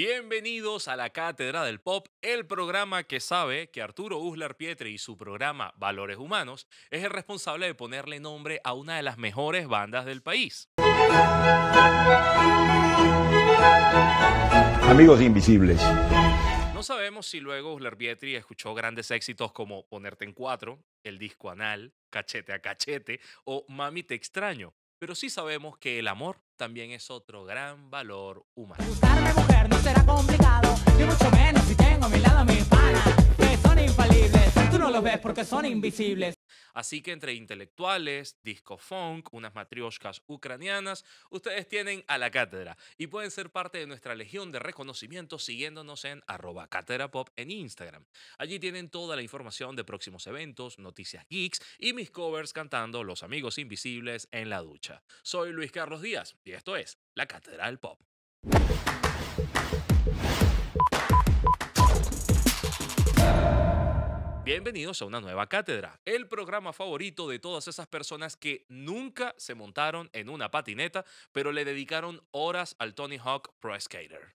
Bienvenidos a la Cátedra del Pop, el programa que sabe que Arturo Uslar Pietri y su programa Valores Humanos es el responsable de ponerle nombre a una de las mejores bandas del país. Amigos invisibles. No sabemos si luego Uslar Pietri escuchó grandes éxitos como Ponerte en Cuatro, El Disco Anal, Cachete a Cachete o Mami Te Extraño, pero sí sabemos que el amor también es otro gran valor humano. Gustarme mujer no será complicado, ni mucho menos si tengo a mi lado a mis panas, que son infalibles, tú no los ves porque son invisibles. Así que entre intelectuales, disco funk, unas matrioshkas ucranianas, ustedes tienen a la cátedra y pueden ser parte de nuestra legión de reconocimiento siguiéndonos en arroba cátedra pop en Instagram. Allí tienen toda la información de próximos eventos, noticias geeks y mis covers cantando Los Amigos Invisibles en la ducha. Soy Luis Carlos Díaz y esto es La Catedral Pop. Bienvenidos a una nueva cátedra, el programa favorito de todas esas personas que nunca se montaron en una patineta, pero le dedicaron horas al Tony Hawk Pro Skater.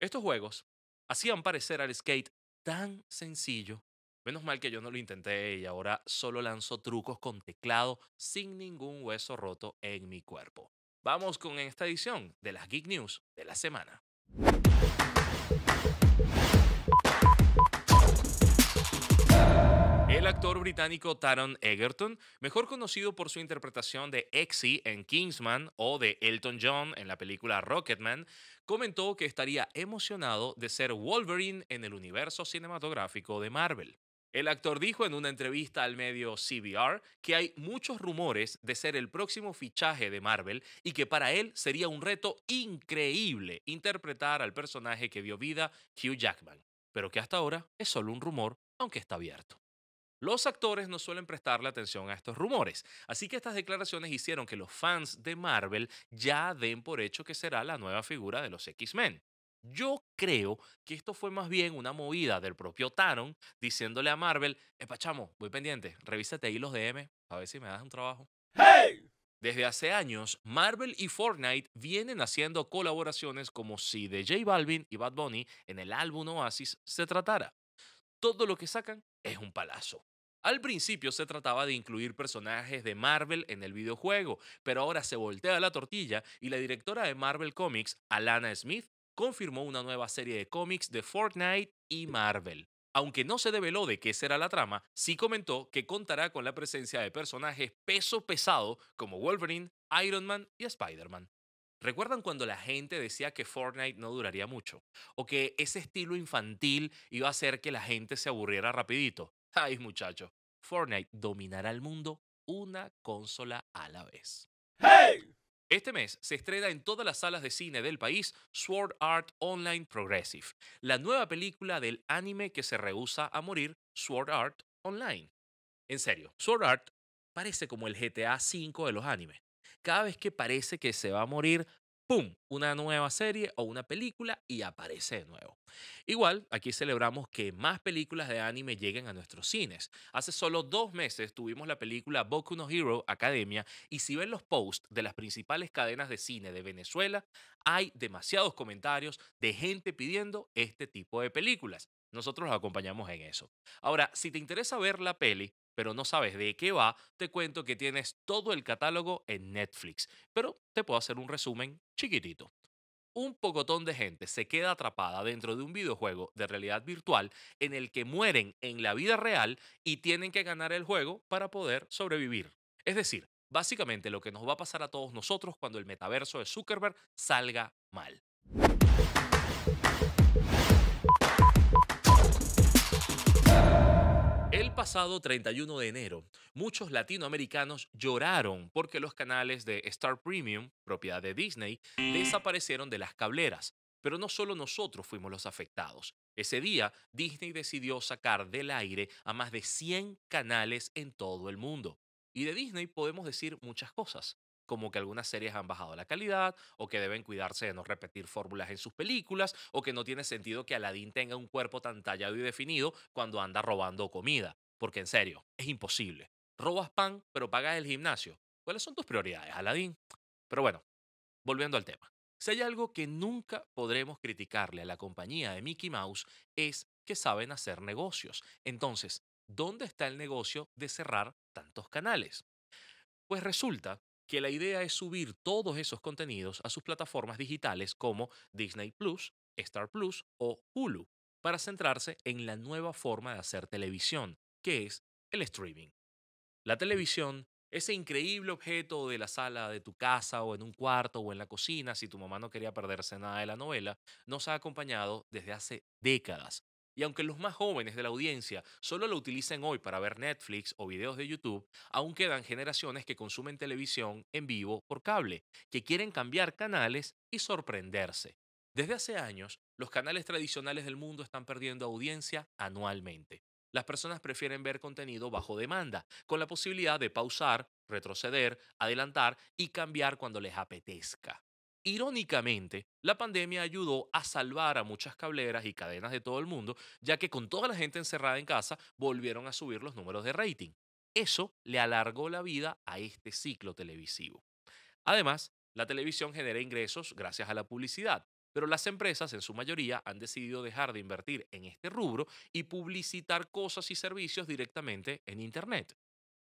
Estos juegos hacían parecer al skate tan sencillo. Menos mal que yo no lo intenté y ahora solo lanzo trucos con teclado sin ningún hueso roto en mi cuerpo. Vamos con esta edición de las Geek News de la semana. El actor británico Taron Egerton, mejor conocido por su interpretación de Exy en Kingsman o de Elton John en la película Rocketman, comentó que estaría emocionado de ser Wolverine en el universo cinematográfico de Marvel. El actor dijo en una entrevista al medio CBR que hay muchos rumores de ser el próximo fichaje de Marvel y que para él sería un reto increíble interpretar al personaje que dio vida Hugh Jackman, pero que hasta ahora es solo un rumor, aunque está abierto. Los actores no suelen prestarle atención a estos rumores, así que estas declaraciones hicieron que los fans de Marvel ya den por hecho que será la nueva figura de los X-Men. Yo creo que esto fue más bien una movida del propio Taron diciéndole a Marvel, epa chamo, voy pendiente, revísate ahí los DM, a ver si me das un trabajo. Desde hace años, Marvel y Fortnite vienen haciendo colaboraciones como si de J Balvin y Bad Bunny en el álbum Oasis se tratara. Todo lo que sacan es un palazo. Al principio se trataba de incluir personajes de Marvel en el videojuego, pero ahora se voltea la tortilla y la directora de Marvel Comics, Alana Smith, confirmó una nueva serie de cómics de Fortnite y Marvel. Aunque no se develó de qué será la trama, sí comentó que contará con la presencia de personajes peso pesado como Wolverine, Iron Man y Spider-Man. ¿Recuerdan cuando la gente decía que Fortnite no duraría mucho? ¿O que ese estilo infantil iba a hacer que la gente se aburriera rapidito? Ay muchachos, Fortnite dominará el mundo una consola a la vez. ¡Hey! Este mes se estrena en todas las salas de cine del país Sword Art Online Progressive, la nueva película del anime que se rehúsa a morir, Sword Art Online. En serio, Sword Art parece como el GTA V de los animes. Cada vez que parece que se va a morir, ¡pum!, una nueva serie o una película y aparece de nuevo. Igual, aquí celebramos que más películas de anime lleguen a nuestros cines. Hace solo dos meses tuvimos la película Boku no Hero Academia y si ven los posts de las principales cadenas de cine de Venezuela, hay demasiados comentarios de gente pidiendo este tipo de películas. Nosotros los acompañamos en eso. Ahora, si te interesa ver la peli, pero no sabes de qué va, te cuento que tienes todo el catálogo en Netflix, pero te puedo hacer un resumen chiquitito. Un pocotón de gente se queda atrapada dentro de un videojuego de realidad virtual en el que mueren en la vida real y tienen que ganar el juego para poder sobrevivir. Es decir, básicamente lo que nos va a pasar a todos nosotros cuando el metaverso de Zuckerberg salga mal. pasado 31 de enero, muchos latinoamericanos lloraron porque los canales de Star Premium, propiedad de Disney, desaparecieron de las cableras. Pero no solo nosotros fuimos los afectados. Ese día, Disney decidió sacar del aire a más de 100 canales en todo el mundo. Y de Disney podemos decir muchas cosas, como que algunas series han bajado la calidad, o que deben cuidarse de no repetir fórmulas en sus películas, o que no tiene sentido que Aladdin tenga un cuerpo tan tallado y definido cuando anda robando comida. Porque en serio, es imposible. Robas pan, pero pagas el gimnasio. ¿Cuáles son tus prioridades, Aladín? Pero bueno, volviendo al tema. Si hay algo que nunca podremos criticarle a la compañía de Mickey Mouse es que saben hacer negocios. Entonces, ¿dónde está el negocio de cerrar tantos canales? Pues resulta que la idea es subir todos esos contenidos a sus plataformas digitales como Disney Plus, Star Plus o Hulu, para centrarse en la nueva forma de hacer televisión, que es el streaming. La mm. televisión, ese increíble objeto de la sala de tu casa o en un cuarto o en la cocina, si tu mamá no quería perderse nada de la novela, nos ha acompañado desde hace décadas. Y aunque los más jóvenes de la audiencia solo lo utilicen hoy para ver Netflix o videos de YouTube, aún quedan generaciones que consumen televisión en vivo por cable, que quieren cambiar canales y sorprenderse. Desde hace años, los canales tradicionales del mundo están perdiendo audiencia anualmente las personas prefieren ver contenido bajo demanda, con la posibilidad de pausar, retroceder, adelantar y cambiar cuando les apetezca. Irónicamente, la pandemia ayudó a salvar a muchas cableras y cadenas de todo el mundo, ya que con toda la gente encerrada en casa volvieron a subir los números de rating. Eso le alargó la vida a este ciclo televisivo. Además, la televisión genera ingresos gracias a la publicidad, pero las empresas, en su mayoría, han decidido dejar de invertir en este rubro y publicitar cosas y servicios directamente en Internet.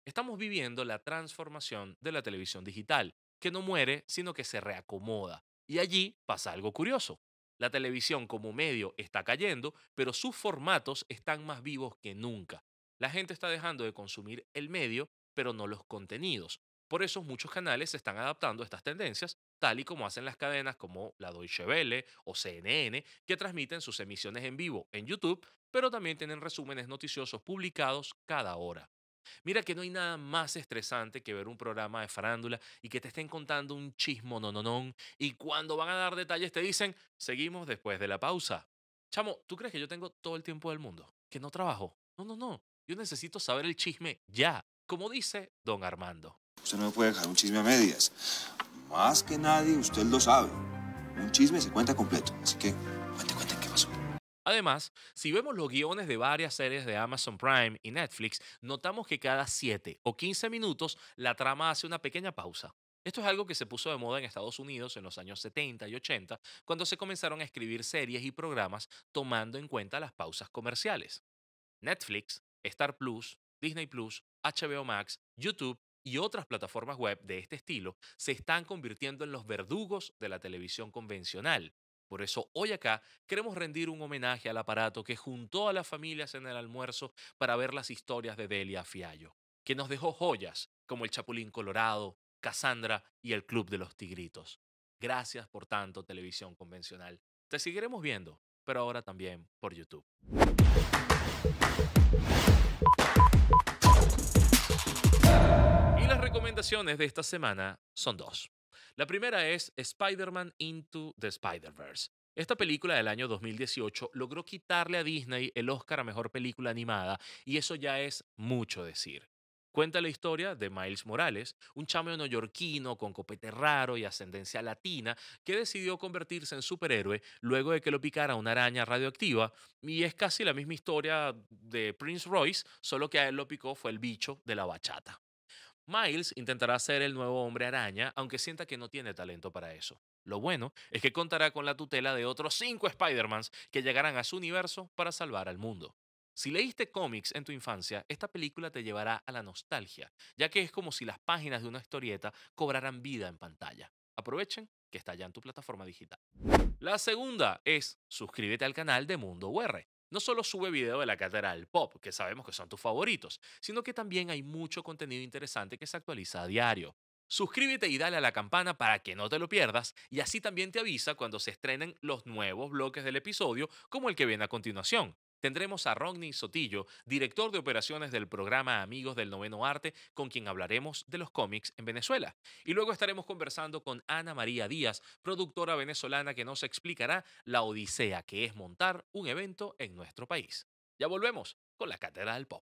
Estamos viviendo la transformación de la televisión digital, que no muere, sino que se reacomoda. Y allí pasa algo curioso. La televisión como medio está cayendo, pero sus formatos están más vivos que nunca. La gente está dejando de consumir el medio, pero no los contenidos. Por eso muchos canales se están adaptando a estas tendencias tal y como hacen las cadenas como la Deutsche Welle o CNN, que transmiten sus emisiones en vivo en YouTube, pero también tienen resúmenes noticiosos publicados cada hora. Mira que no hay nada más estresante que ver un programa de farándula y que te estén contando un chismo no, no, no y cuando van a dar detalles te dicen, seguimos después de la pausa. Chamo, ¿tú crees que yo tengo todo el tiempo del mundo? ¿Que no trabajo? No, no, no. Yo necesito saber el chisme ya, como dice don Armando. Usted no puede dejar un chisme a medias. Más que nadie, usted lo sabe. Un chisme se cuenta completo, así que cuente, cuente qué pasó. Además, si vemos los guiones de varias series de Amazon Prime y Netflix, notamos que cada 7 o 15 minutos la trama hace una pequeña pausa. Esto es algo que se puso de moda en Estados Unidos en los años 70 y 80, cuando se comenzaron a escribir series y programas tomando en cuenta las pausas comerciales. Netflix, Star Plus, Disney Plus, HBO Max, YouTube y otras plataformas web de este estilo se están convirtiendo en los verdugos de la televisión convencional. Por eso hoy acá queremos rendir un homenaje al aparato que juntó a las familias en el almuerzo para ver las historias de Delia Fiallo, que nos dejó joyas como el Chapulín Colorado, Cassandra y el Club de los Tigritos. Gracias por tanto, televisión convencional. Te seguiremos viendo, pero ahora también por YouTube. recomendaciones de esta semana son dos. La primera es Spider-Man Into the Spider-Verse. Esta película del año 2018 logró quitarle a Disney el Oscar a Mejor Película Animada y eso ya es mucho decir. Cuenta la historia de Miles Morales, un chamo neoyorquino con copete raro y ascendencia latina que decidió convertirse en superhéroe luego de que lo picara una araña radioactiva. Y es casi la misma historia de Prince Royce, solo que a él lo picó fue el bicho de la bachata. Miles intentará ser el nuevo hombre araña, aunque sienta que no tiene talento para eso. Lo bueno es que contará con la tutela de otros cinco Spider-Mans que llegarán a su universo para salvar al mundo. Si leíste cómics en tu infancia, esta película te llevará a la nostalgia, ya que es como si las páginas de una historieta cobraran vida en pantalla. Aprovechen que está ya en tu plataforma digital. La segunda es suscríbete al canal de Mundo UR. No solo sube video de la catedral pop, que sabemos que son tus favoritos, sino que también hay mucho contenido interesante que se actualiza a diario. Suscríbete y dale a la campana para que no te lo pierdas y así también te avisa cuando se estrenen los nuevos bloques del episodio como el que viene a continuación. Tendremos a Rodney Sotillo, director de operaciones del programa Amigos del Noveno Arte, con quien hablaremos de los cómics en Venezuela. Y luego estaremos conversando con Ana María Díaz, productora venezolana que nos explicará la odisea que es montar un evento en nuestro país. Ya volvemos con la Cátedra del Pop.